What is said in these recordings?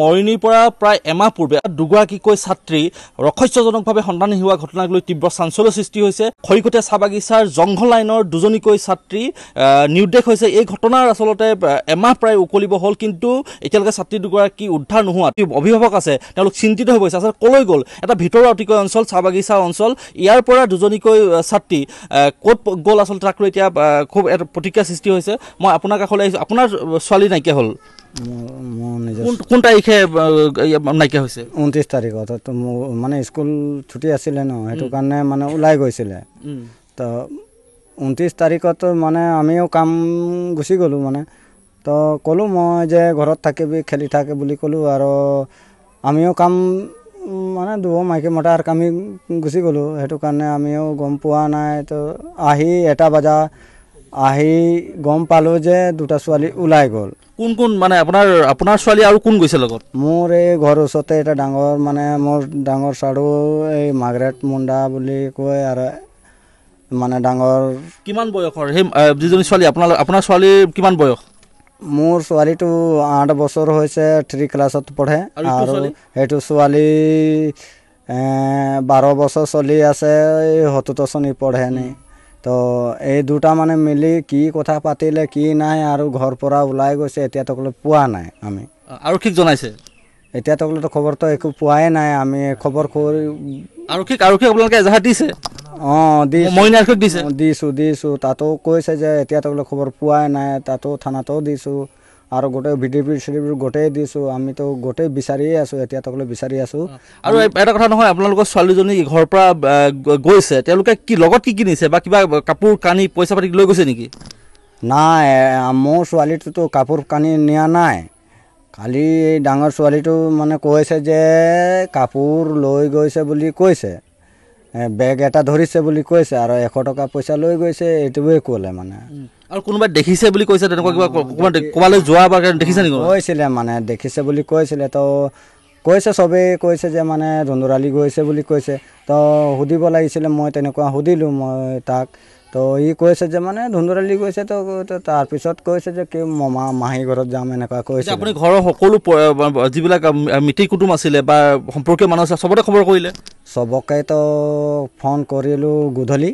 মৰিণিৰ পৰা প্ৰায় এমাহ পূৰ্বে দুগৰাকীকৈ ছাত্ৰী ৰহস্যজনকভাৱে সন্ধান হোৱা ঘটনাক লৈ তীব্ৰ চাঞ্চল্য সৃষ্টি হৈছে খৰিকটীয়া চাহ বাগিচাৰ জংঘল লাইনৰ দুজনীকৈ ছাত্ৰী নিৰ্দেশ হৈছে এই ঘটনাৰ আচলতে এমাহ প্ৰায় উকলিব হ'ল কিন্তু এতিয়ালৈকে ছাত্ৰী দুগৰাকী উদ্ধাৰ নোহোৱা অভিভাৱক আছে তেওঁলোক চিন্তিত হৈ গৈছে আচলতে ক'লৈ গ'ল এটা ভিতৰুৱা অতিকৈ অঞ্চল চাহ বাগিচা অঞ্চল ইয়াৰ পৰা দুজনীকৈ ছাত্ৰী ক'ত গ'ল আচলতে তাক লৈ এতিয়া খুব এটা প্ৰতিক্ৰিয়া সৃষ্টি হৈছে মই আপোনাৰ কাষলৈ আহিছোঁ আপোনাৰ ছোৱালী নাইকিয়া হ'ল কোন তাৰিখে নাইকিয়া হৈছে ঊনত্ৰিছ তাৰিখত মোৰ মানে স্কুল ছুটি আছিলে ন সেইটো কাৰণে মানে ওলাই গৈছিলে তো ঊনত্ৰিছ তাৰিখত মানে আমিও কাম গুচি গ'লোঁ মানে তো ক'লোঁ মই যে ঘৰত থাকিবি খেলি থাকে বুলি ক'লোঁ আৰু আমিও কাম মানে দু মাইকী মতা আৰু কামি গুচি গ'লোঁ সেইটো কাৰণে আমিও গম পোৱা নাই তো আহি এটা বজা আহি গম পালোঁ যে দুটা ছোৱালী ওলাই গ'ল কোন কোন মানে আপোনাৰ আপোনাৰ ছোৱালী আৰু কোন গৈছে লগত মোৰ এই ঘৰৰ ওচৰতে এটা ডাঙৰ মানে মোৰ ডাঙৰ চাৰু এই মাগ্ৰেট মুণ্ডা বুলি কয় আৰু মানে ডাঙৰ কিমান বয়সৰ সেই যিজনী ছোৱালী আপোনাৰ আপোনাৰ ছোৱালীৰ কিমান বয়স মোৰ ছোৱালীটো আঠ বছৰ হৈছে থ্ৰী ক্লাছত পঢ়ে আৰু সেইটো ছোৱালী বাৰ বছৰ চলি আছে এই সত্তৰ শ্ৰেণী পঢ়ে নি তো এই দুটা মানে মিলি কি কথা পাতিলে কি নাই আৰু ঘৰৰ পৰা ওলাই গৈছে এতিয়া তকলৈ পোৱা নাই আমি আৰক্ষীক জনাইছে এতিয়া তকলৈতো খবৰটো একো পোৱাই নাই আমি খবৰ কৰি আৰক্ষীক আৰক্ষীক আপোনালোকে এজাহাৰ দিছে অঁ দি মইনা আৰক্ষীক দিছে দিছোঁ দিছোঁ তাতো কৈছে যে এতিয়া তকলৈ খবৰ পোৱাই নাই তাতো থানাতো দিছো আৰু গোটেই ভি ডি পি চিডিপিৰ গোটেই দিছোঁ আমিতো গোটেই বিচাৰিয়ে আছোঁ এতিয়া তাকলৈ বিচাৰি আছোঁ আৰু এটা কথা নহয় আপোনালোকৰ ছোৱালীজনী ঘৰৰ পৰা গৈছে তেওঁলোকে কি লগত কি কিনিছে বা কিবা কাপোৰ কানি পইচা পাতি লৈ গৈছে নেকি নাই মোৰ ছোৱালীটোতো কাপোৰ কানি নিয়া নাই কালি ডাঙৰ ছোৱালীটো মানে কৈছে যে কাপোৰ লৈ গৈছে বুলি কৈছে বেগ এটা ধৰিছে বুলি কৈছে আৰু এশ টকা পইচা লৈ গৈছে এইটোৱে ক'লে মানে আৰু কোনোবাই দেখিছে বুলি কৈছে তেনেকুৱা কিবা ক'ৰবালৈ যোৱা বা দেখিছে নেকি কৈছিলে মানে দেখিছে বুলি কৈছিলে তো কৈছে চবেই কৈছে যে মানে ধুন্দুৰালি গৈছে বুলি কৈছে তো সুধিব লাগিছিলে মই তেনেকুৱা সুধিলোঁ মই তাক তো ই কৈছে যে মানে ধুন্দুৰালি গৈছে তো তাৰপিছত কৈছে যে কি মমা মাহী ঘৰত যাম এনেকুৱা কৈছে আপুনি ঘৰৰ সকলো যিবিলাক মিতিৰ কুটুম আছিলে বা সম্পৰ্কীয় মানুহ আছে চবতে খবৰ কৰিলে চবকে তো ফোন কৰিলোঁ গধূলি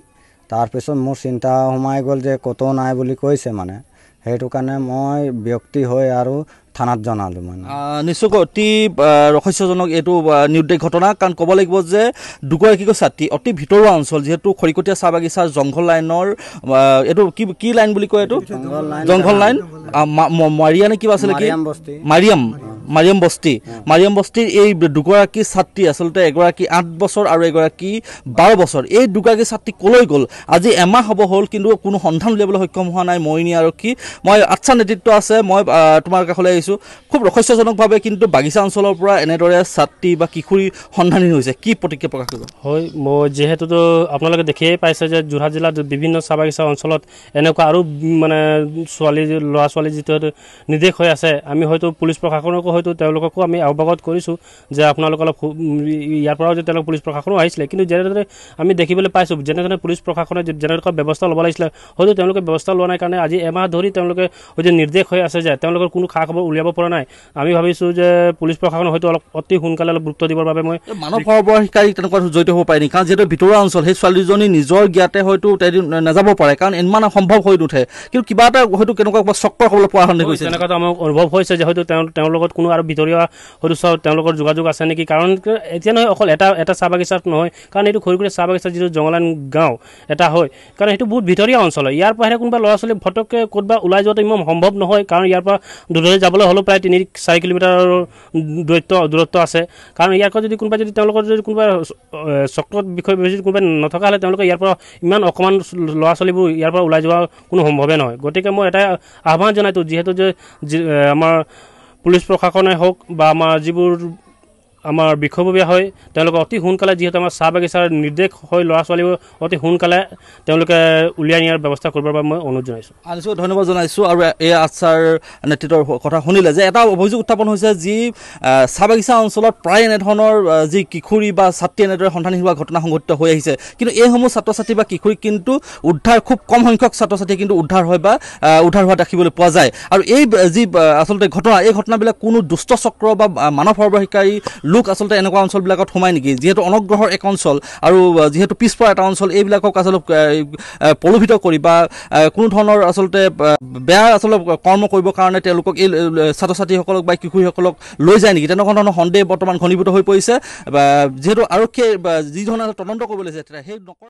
তাৰপিছত মোৰ চিন্তা সোমাই গ'ল যে ক'তো নাই বুলি কৈছে মানে সেইটো কাৰণে মই ব্যক্তি হৈ আৰু থানাত জনালো মানে নিশ্চয়কৈ অতি ৰহস্যজনক এইটো নিৰ্দেশ ঘটনা কাৰণ ক'ব লাগিব যে দুগৰাকীকৈ ছাত্ৰী অতি ভিতৰুৱা অঞ্চল যিহেতু খৰিকটীয়া চাহ বাগিচাৰ জংঘল লাইনৰ এইটো কি কি লাইন বুলি কয় এইটো জংঘল লাইন মাৰিয়া নে কি আছিলে কি মাৰিয়াম মাৰিয়াম বস্তি মাৰিয়াম বস্তিৰ এই দুগৰাকী ছাত্ৰী আচলতে এগৰাকী আঠ বছৰ আৰু এগৰাকী বাৰ বছৰ এই দুগৰাকী ছাত্ৰী ক'লৈ গ'ল আজি এমাহ হ'ব হ'ল কিন্তু কোনো সন্ধান উলিয়াবলৈ সক্ষম হোৱা নাই মইনী আৰক্ষী মই আচ্ছা নেতৃত্ব আছে মই তোমাৰ কাষলৈ পাইছোঁ খুব ৰহস্যজনকভাৱে কিন্তু বাগিচা অঞ্চলৰ পৰা এনেদৰে ছাত্ৰী বা কিশোৰী সন্ধানহীন হৈছে কি প্ৰতিক্ৰিয়া প্ৰকাশ কৰিব হয় মই যিহেতুতো আপোনালোকে দেখিয়েই পাইছে যে যোৰহাট জিলাত বিভিন্ন চাহ বাগিচা অঞ্চলত এনেকুৱা আৰু মানে ছোৱালী ল'ৰা ছোৱালী যিটো নিৰ্দেশ হৈ আছে আমি হয়তো পুলিচ প্ৰশাসনকো হয়তো তেওঁলোককো আমি অৱগত কৰিছোঁ যে আপোনালোক অলপ ইয়াৰ পৰাও যে তেওঁলোক পুলিচ প্ৰশাসনো আহিছিলে কিন্তু যেনেদৰে আমি দেখিবলৈ পাইছোঁ যেনেধৰণে পুলিচ প্ৰশাসনে যেনেদৰে ব্যৱস্থা ল'ব লাগিছিলে হয়তো তেওঁলোকে ব্যৱস্থা লোৱা নাই কাৰণে আজি এমাহ ধৰি তেওঁলোকে হয়তো নিৰ্দেশ হৈ আছে যে তেওঁলোকৰ কোনো খা খবৰ উলিয়াব পৰা নাই আমি ভাবিছোঁ যে পুলিচ প্ৰশাসনৰ হয়তো অলপ অতি সোনকালে অলপ গুৰুত্ব দিবৰ বাবে মই মানৱ সৰবৰাহিকাৰী তেনেকুৱা জড়িত হ'ব পাৰি নেকি কাৰণ যিহেতু ভিতৰুৱা অঞ্চল সেই ছোৱালীজনী নিজৰ জ্ঞাতে হয়তো নাযাব পাৰে কাৰণ ইমান সম্ভৱ হৈ নুঠে কিন্তু কিবা এটা হয়তো কেনেকুৱা চক্ৰ হ'বলৈ পৰা হ'ল নেকি তেনেকুৱা এটা আমাৰ অনুভৱ হৈছে যে হয়তো তেওঁ তেওঁৰ লগত কোনো আৰু ভিতৰীয়া হয়তো চাওঁ তেওঁলোকৰ যোগাযোগ আছে নেকি কাৰণ এতিয়া নহয় অকল এটা এটা চাহ বাগিচাত নহয় কাৰণ এইটো খৰি কৰি চাহ বাগিচাত যিটো জংলাইন গাঁও এটা হয় কাৰণ সেইটো বহুত ভিতৰীয়া অঞ্চল হয় ইয়াৰ পৰাহে কোনোবা ল'ৰা ছোৱালী ফটককৈ ক'ৰবাত ওলাই যোৱাটো ইমান সম্ভৱ নহয় কাৰণ ইয়াৰ পৰা দূৰলৈ যাবলৈ যাবলৈ হ'লেও প্ৰায় তিনি চাৰি কিলোমিটাৰৰ দূৰত্ব দূৰত্ব আছে কাৰণ ইয়াৰ যদি কোনোবাই যদি তেওঁলোকৰ যদি কোনোবাই চক্ৰত বিষয় যদি কোনোবাই নথকা হ'লে তেওঁলোকে ইয়াৰ পৰা ইমান অকণমান ল'ৰা ছোৱালীবোৰ ইয়াৰ পৰা ওলাই যোৱা কোনো সম্ভৱে নহয় গতিকে মই এটাই আহ্বান জনাইছোঁ যিহেতু যে আমাৰ পুলিচ প্ৰশাসনে হওক বা আমাৰ যিবোৰ আমাৰ বিষয়ববীয়া হয় তেওঁলোকে অতি সোনকালে যিহেতু আমাৰ চাহ বাগিচাৰ নিৰ্দেশ হয় ল'ৰা ছোৱালীবোৰ অতি সোনকালে তেওঁলোকে উলিয়াই নিয়াৰ ব্যৱস্থা কৰিবৰ বাবে মই অনুৰোধ জনাইছোঁ আনিছোঁ ধন্যবাদ জনাইছোঁ আৰু এই আচাৰ নেতৃত্বৰ কথা শুনিলে যে এটা অভিযোগ উত্থাপন হৈছে যি চাহ বাগিচা অঞ্চলত প্ৰায় এনেধৰণৰ যি কিশোৰী বা ছাত্ৰী এনেদৰে সন্ধানহীন হোৱা ঘটনা সংঘটিত হৈ আহিছে কিন্তু এইসমূহ ছাত্ৰ ছাত্ৰী বা কিশোৰীক কিন্তু উদ্ধাৰ খুব কম সংখ্যক ছাত্ৰ ছাত্ৰী কিন্তু উদ্ধাৰ হয় বা উদ্ধাৰ হোৱা দেখিবলৈ পোৱা যায় আৰু এই যি আচলতে ঘটনা এই ঘটনাবিলাক কোনো দুষ্টচক্ৰ বা মানৱ সৰবাহিকাৰী লোক আচলতে এনেকুৱা অঞ্চলবিলাকত সোমায় নেকি যিহেতু অনগ্ৰহৰ এক অঞ্চল আৰু যিহেতু পিছপৰা এটা অঞ্চল এইবিলাকক আচলতে প্ৰলোভিত কৰি বা কোনো ধৰণৰ আচলতে বেয়া আচলতে কৰ্ম কৰিবৰ কাৰণে তেওঁলোকক এই ছাত্ৰ ছাত্ৰীসকলক বা কিশোৰীসকলক লৈ যায় নেকি তেনেকুৱা ধৰণৰ সন্দেহ বৰ্তমান ঘনীভূত হৈ পৰিছে যিহেতু আৰক্ষীয়ে যিধৰণে তদন্ত কৰিবলৈ যায় সেই নকৰে